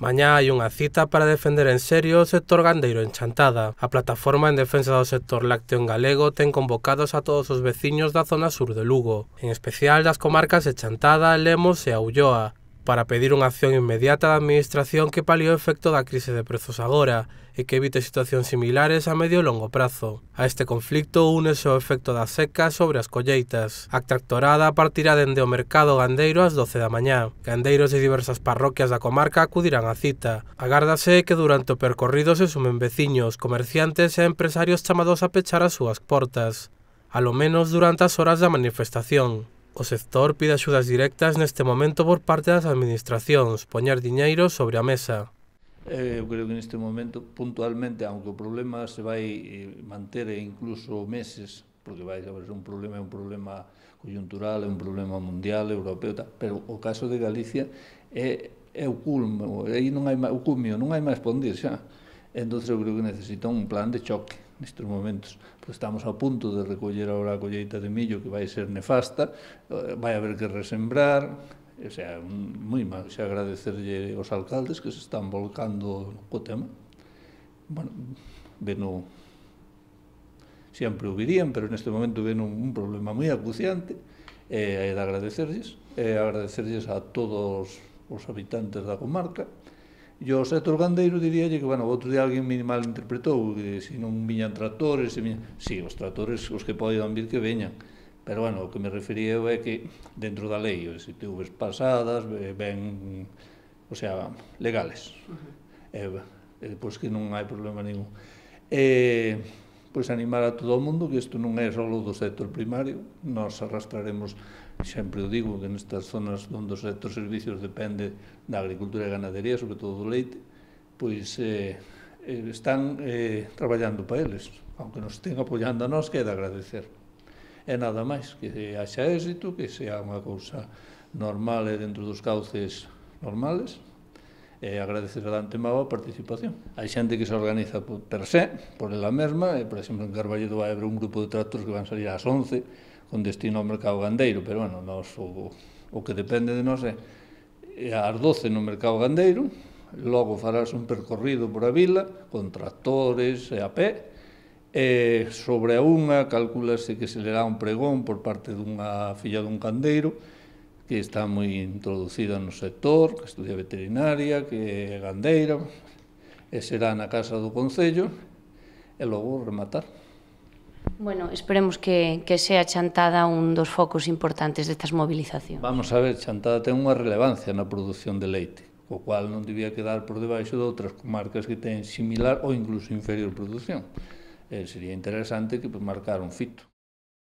Mañá hai unha cita para defender en serio o sector gandeiro en Chantada. A plataforma en defensa do sector lácteo en galego ten convocados a todos os veciños da zona sur de Lugo, en especial das comarcas de Chantada, Lemos e Aulloa, para pedir unha acción inmediata da Administración que palió o efecto da crise de prezos agora e que evite situacións similares a medio e longo prazo. A este conflicto únese o efecto da seca sobre as colleitas. A tractorada partirá dende o mercado gandeiro ás 12 da mañá. Gandeiros de diversas parroquias da comarca acudirán á cita. Agárdase que durante o percorrido se sumen veciños, comerciantes e empresarios chamados a pechar as súas portas, alo menos durante as horas da manifestación. O sector pide axudas directas neste momento por parte das administracións, poñar diñeiro sobre a mesa. Eh, eu creo que neste momento, puntualmente, aunque o problema se vai eh, manter incluso meses, porque vai haber un problema, é un problema coyuntural, é un problema mundial, europeo, pero o caso de Galicia é, é o culmo, aí non hai, o culmio, non hai máis pondir xa. Entón, eu creo que necesita un plan de choque nestes momentos pues, pois estamos a punto de recoller agora a colleita de millo que vai ser nefasta, eh, vai haber que resembrar, o sea, moi mal, xa agradecerlle aos alcaldes que se están volcando co tema. Bueno, o... sempre o virían, pero neste momento ven un, un problema moi acuciante, e eh, de agradecerlles, e eh, agradecerlles a todos os habitantes da comarca, E o sector gandeiro diríalle que, bueno, outro día alguén minimal interpretou que se non viñan tractores, se viñan... Sí, os tractores, os que podían vir que veñan. Pero, bueno, o que me refería eu é que dentro da lei, as ITVs pasadas, ben, o sea, legales. Uh -huh. E, e, pois que non hai problema ningún. Eh, pois animar a todo o mundo que isto non é só do sector primario, nos arrastraremos, sempre o digo, que nestas zonas onde o sector servicios depende da agricultura e ganadería, sobre todo do leite, pois eh, eh están eh, traballando para eles, aunque nos estén apoiando a nós, que é de agradecer. E nada máis, que haxa éxito, que sea unha cousa normal e dentro dos cauces normales, e eh, agradecer a Dante Mago a participación. Hai xente que se organiza por, per se, por ela mesma, e, eh, por exemplo, en Carballedo vai haber un grupo de tractores que van salir ás 11 con destino ao mercado gandeiro, pero, bueno, nos, o, o que depende de nós é, é ás 12 no mercado gandeiro, logo farás un percorrido por a vila, con tractores e a pé, e sobre a unha calculase que se dá un pregón por parte dunha filla dun candeiro, que está moi introducida no sector, que estudia veterinaria, que é gandeira, e será na Casa do Concello, e logo rematar. Bueno, esperemos que, que sea Chantada un dos focos importantes destas movilizacións. Vamos a ver, Chantada ten unha relevancia na produción de leite, co cual non debía quedar por debaixo de outras comarcas que ten similar ou incluso inferior produción. Eh, sería interesante que marcar un fito.